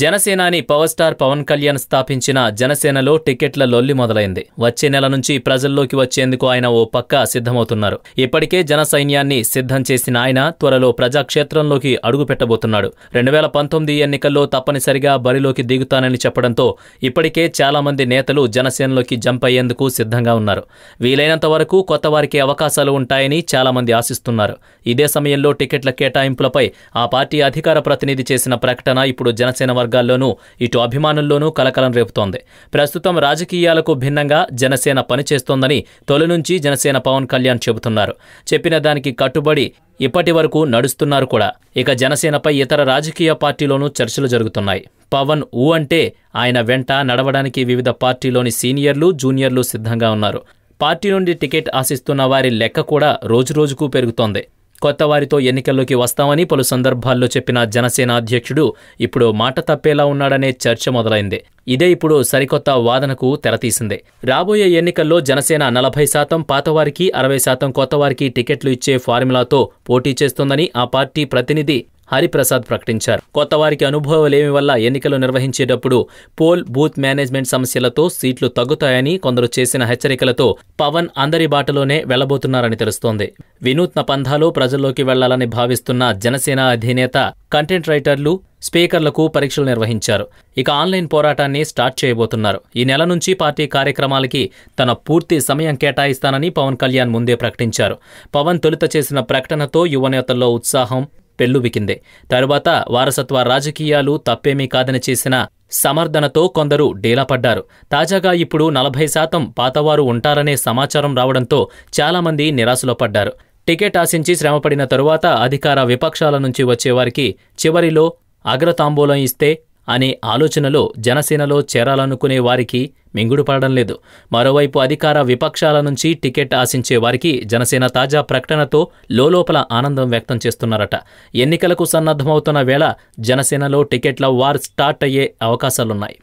జనసేనాని power star Pawan Kalyan స్థాపించిన జనసేనలో టికెట్ల లొల్లి మొదలైంది వచ్చే నెల నుంచి ప్రజల్లోకి వచ్చేందుకు ఆయన ఓ పక్క సిద్ధమవుతున్నారు ఇప్పటికే జన సైన్యాన్ని సిద్ధం చేసిన ఆయన త్వరలో ప్రజాక్షేత్రంలోకి అడుగు పెట్టబోతున్నాడు రెండు వేల పంతొమ్మిది ఎన్నికల్లో తప్పనిసరిగా బరిలోకి దిగుతానని చెప్పడంతో ఇప్పటికే చాలా మంది నేతలు జనసేనలోకి జంప్ అయ్యేందుకు సిద్ధంగా ఉన్నారు వీలైనంత వరకు కొత్త వారికి అవకాశాలు ఉంటాయని చాలా మంది ఆశిస్తున్నారు ఇదే సమయంలో టికెట్ల కేటాయింపులపై ఆ పార్టీ అధికార ప్రతినిధి చేసిన ప్రకటన ఇప్పుడు జనసేన వర్గాల్లోనూ ఇటు అభిమానుల్లోనూ కలకలం రేపుతోంది ప్రస్తుతం రాజకీయాలకు భిన్నంగా జనసేన పనిచేస్తోందని తొలి నుంచి జనసేన పవన్ కళ్యాణ్ చెబుతున్నారు చెప్పిన దానికి కట్టుబడి ఇప్పటి వరకు నడుస్తున్నారు కూడా ఇక జనసేనపై ఇతర రాజకీయ పార్టీలోనూ చర్చలు జరుగుతున్నాయి పవన్ ఊ అంటే ఆయన వెంట నడవడానికి వివిధ పార్టీలోని సీనియర్లు జూనియర్లు సిద్ధంగా ఉన్నారు పార్టీ నుండి టికెట్ ఆశిస్తున్న వారి లెక్క కూడా రోజురోజుకు పెరుగుతోంది కొత్త వారితో ఎన్నికల్లోకి వస్తామని పలు సందర్భాల్లో చెప్పిన జనసేన అధ్యక్షుడు ఇప్పుడు మాట తప్పేలా ఉన్నాడనే చర్చ మొదలైంది ఇదే ఇప్పుడు సరికొత్త వాదనకు తెరతీసింది రాబోయే ఎన్నికల్లో జనసేన నలభై శాతం పాతవారికి అరవై శాతం కొత్తవారికి టికెట్లు ఇచ్చే ఫార్ములాతో పోటీ చేస్తోందని ఆ పార్టీ ప్రతినిధి హరిప్రసాద్ ప్రకటించారు కొత్త వారికి అనుభవలేమి వల్ల ఎన్నికలు నిర్వహించేటప్పుడు పోల్ బూత్ మేనేజ్మెంట్ సమస్యలతో సీట్లు తగ్గుతాయని కొందరు చేసిన హెచ్చరికలతో పవన్ అందరి బాటలోనే వెళ్లబోతున్నారని తెలుస్తోంది వినూత్న పంధాలు ప్రజల్లోకి వెళ్లాలని భావిస్తున్న జనసేన అధినేత కంటెంట్ రైటర్లు స్పీకర్లకు పరీక్షలు నిర్వహించారు ఇక ఆన్లైన్ పోరాటాన్ని స్టార్ట్ చేయబోతున్నారు ఈ నెల నుంచి పార్టీ కార్యక్రమాలకి తన పూర్తి సమయం కేటాయిస్తానని పవన్ కళ్యాణ్ ముందే ప్రకటించారు పవన్ తొలుత చేసిన ప్రకటనతో యువనేతల్లో ఉత్సాహం పెల్లుబికిందే తరువాత వారసత్వ రాజకీయాలు తప్పేమీ కాదని చేసిన సమర్థనతో కొందరు డీలాపడ్డారు తాజాగా ఇప్పుడు నలభై శాతం పాతవారు ఉంటారనే సమాచారం రావడంతో చాలామంది నిరాశలో పడ్డారు టికెట్ ఆశించి శ్రమపడిన తరువాత అధికార విపక్షాల నుంచి వచ్చేవారికి చివరిలో అగ్రతాంబూలం ఇస్తే అనే ఆలోచనలో జనసేనలో చేరాలనుకునే వారికి మింగుడుపడడం లేదు మరోవైపు అధికార విపక్షాల నుంచి టికెట్ ఆశించే వారికి జనసేన తాజా ప్రకటనతో లోలోపల ఆనందం వ్యక్తం చేస్తున్నారట ఎన్నికలకు సన్నద్ధమవుతున్న వేళ జనసేనలో టికెట్ల వార్ స్టార్ట్ అయ్యే అవకాశాలున్నాయి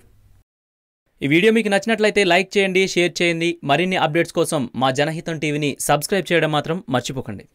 ఈ వీడియో మీకు నచ్చినట్లయితే లైక్ చేయండి షేర్ చేయండి మరిన్ని అప్డేట్స్ కోసం మా జనహితం టీవీని సబ్స్క్రైబ్ చేయడం మాత్రం మర్చిపోకండి